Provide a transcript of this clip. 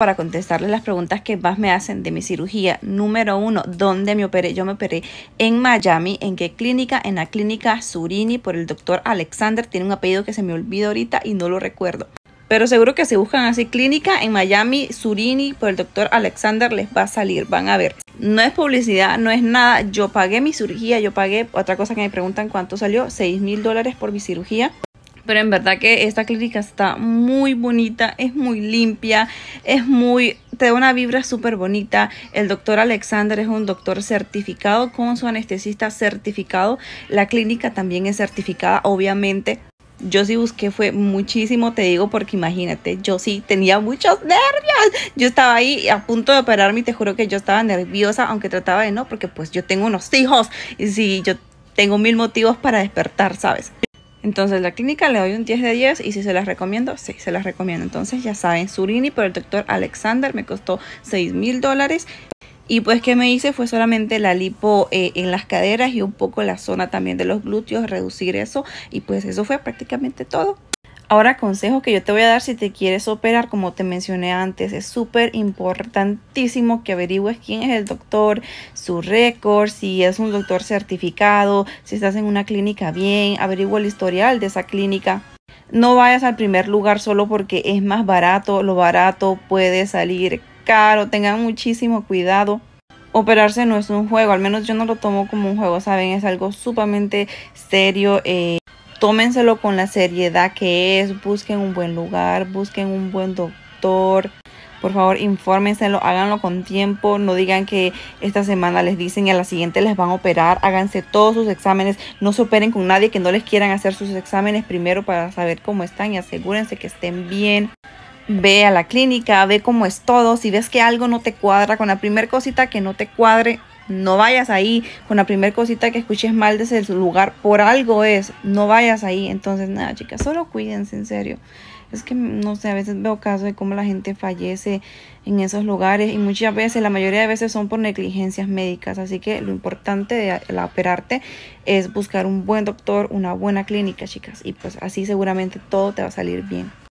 para contestarles las preguntas que más me hacen de mi cirugía. Número uno, ¿dónde me operé? Yo me operé en Miami. ¿En qué clínica? En la clínica Surini por el doctor Alexander. Tiene un apellido que se me olvida ahorita y no lo recuerdo. Pero seguro que si buscan así clínica en Miami, Surini por el doctor Alexander les va a salir, van a ver. No es publicidad, no es nada. Yo pagué mi cirugía, yo pagué, otra cosa que me preguntan cuánto salió, 6 mil dólares por mi cirugía pero en verdad que esta clínica está muy bonita, es muy limpia, es muy te da una vibra súper bonita. El doctor Alexander es un doctor certificado con su anestesista certificado. La clínica también es certificada, obviamente. Yo sí busqué, fue muchísimo, te digo, porque imagínate, yo sí tenía muchos nervios. Yo estaba ahí a punto de operarme y te juro que yo estaba nerviosa, aunque trataba de no, porque pues yo tengo unos hijos y sí, yo tengo mil motivos para despertar, ¿sabes? Entonces la clínica le doy un 10 de 10 y si se las recomiendo, sí, se las recomiendo. Entonces ya saben, Surini por el doctor Alexander me costó seis mil dólares. Y pues que me hice fue solamente la lipo eh, en las caderas y un poco la zona también de los glúteos, reducir eso. Y pues eso fue prácticamente todo. Ahora, consejo que yo te voy a dar si te quieres operar, como te mencioné antes, es súper importantísimo que averigües quién es el doctor, su récord, si es un doctor certificado, si estás en una clínica bien, averigua el historial de esa clínica. No vayas al primer lugar solo porque es más barato, lo barato puede salir caro, tengan muchísimo cuidado operarse no es un juego, al menos yo no lo tomo como un juego, ¿saben? Es algo sumamente serio. Eh, tómenselo con la seriedad que es, busquen un buen lugar, busquen un buen doctor. Por favor, infórmenselo, háganlo con tiempo, no digan que esta semana les dicen y a la siguiente les van a operar, háganse todos sus exámenes, no se operen con nadie que no les quieran hacer sus exámenes primero para saber cómo están y asegúrense que estén bien. Ve a la clínica, ve cómo es todo, si ves que algo no te cuadra, con la primera cosita que no te cuadre, no vayas ahí. Con la primera cosita que escuches mal desde su lugar, por algo es. No vayas ahí. Entonces, nada, chicas, solo cuídense, en serio. Es que, no sé, a veces veo casos de cómo la gente fallece en esos lugares y muchas veces, la mayoría de veces son por negligencias médicas. Así que lo importante de operarte es buscar un buen doctor, una buena clínica, chicas. Y pues así seguramente todo te va a salir bien.